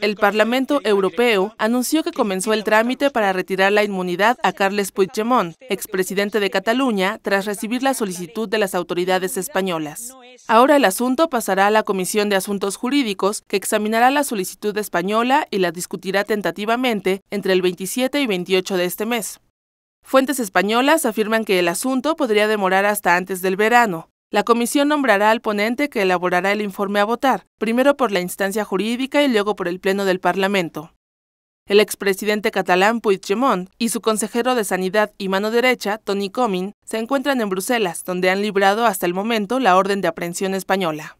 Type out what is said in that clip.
El Parlamento Europeo anunció que comenzó el trámite para retirar la inmunidad a Carles Puigdemont, expresidente de Cataluña, tras recibir la solicitud de las autoridades españolas. Ahora el asunto pasará a la Comisión de Asuntos Jurídicos, que examinará la solicitud española y la discutirá tentativamente entre el 27 y 28 de este mes. Fuentes españolas afirman que el asunto podría demorar hasta antes del verano, la comisión nombrará al ponente que elaborará el informe a votar, primero por la instancia jurídica y luego por el Pleno del Parlamento. El expresidente catalán Puigdemont y su consejero de Sanidad y mano derecha, Tony Comín, se encuentran en Bruselas, donde han librado hasta el momento la orden de aprehensión española.